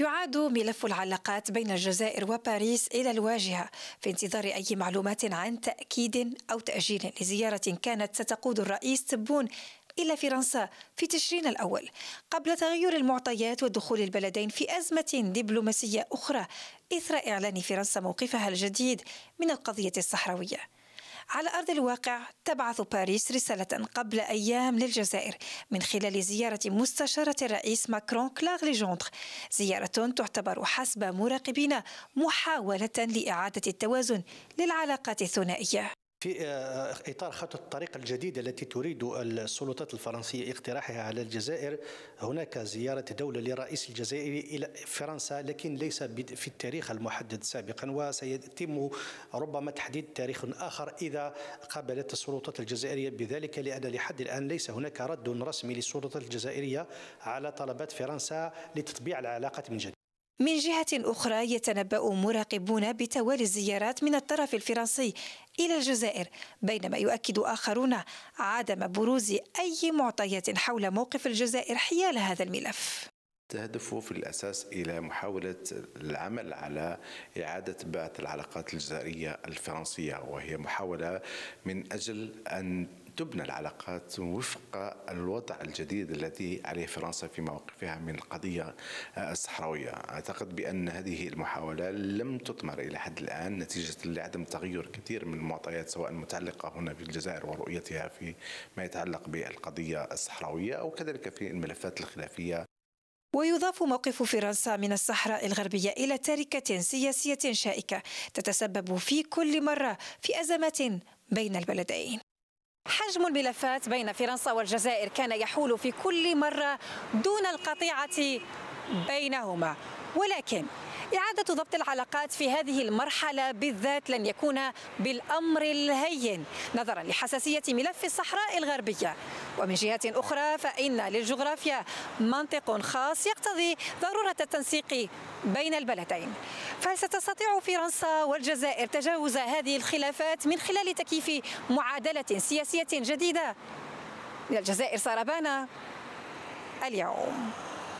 يعاد ملف العلاقات بين الجزائر وباريس إلى الواجهة في انتظار أي معلومات عن تأكيد أو تأجيل لزيارة كانت ستقود الرئيس تبون إلى فرنسا في تشرين الأول قبل تغير المعطيات ودخول البلدين في أزمة دبلوماسية أخرى إثر إعلان فرنسا موقفها الجديد من القضية الصحراوية على أرض الواقع تبعث باريس رسالة قبل أيام للجزائر من خلال زيارة مستشارة الرئيس ماكرون كلاغ ليجوندر زيارة تعتبر حسب مراقبين محاولة لإعادة التوازن للعلاقات الثنائية في آه، آه، اطار خطه الطريق الجديده التي تريد السلطات الفرنسيه اقتراحها على الجزائر هناك زياره دوله للرئيس الجزائري الى فرنسا لكن ليس في التاريخ المحدد سابقا وسيتم ربما تحديد تاريخ اخر اذا قبلت السلطات الجزائريه بذلك لان لحد الان ليس هناك رد رسمي للسلطات الجزائريه على طلبات فرنسا لتطبيع العلاقات من جديد من جهة أخرى يتنبأ مراقبون بتوالي الزيارات من الطرف الفرنسي إلى الجزائر بينما يؤكد آخرون عدم بروز أي معطيات حول موقف الجزائر حيال هذا الملف تهدف في الأساس إلى محاولة العمل على إعادة بعث العلاقات الجزائرية الفرنسية وهي محاولة من أجل أن تبنى العلاقات وفق الوضع الجديد الذي عليه فرنسا في مواقفها من القضية الصحراوية أعتقد بأن هذه المحاولة لم تثمر إلى حد الآن نتيجة لعدم تغير كثير من المعطيات سواء المتعلقة هنا في الجزائر ورؤيتها في ما يتعلق بالقضية الصحراوية أو كذلك في الملفات الخلافية ويضاف موقف فرنسا من الصحراء الغربية إلى تركة سياسية شائكة تتسبب في كل مرة في أزمات بين البلدين حجم الملفات بين فرنسا والجزائر كان يحول في كل مرة دون القطيعة بينهما ولكن إعادة ضبط العلاقات في هذه المرحلة بالذات لن يكون بالأمر الهين نظرا لحساسية ملف الصحراء الغربية ومن جهة أخرى فإن للجغرافيا منطق خاص يقتضي ضرورة التنسيق بين البلدين فستستطيع فرنسا والجزائر تجاوز هذه الخلافات من خلال تكييف معادلة سياسية جديدة للجزائر الجزائر اليوم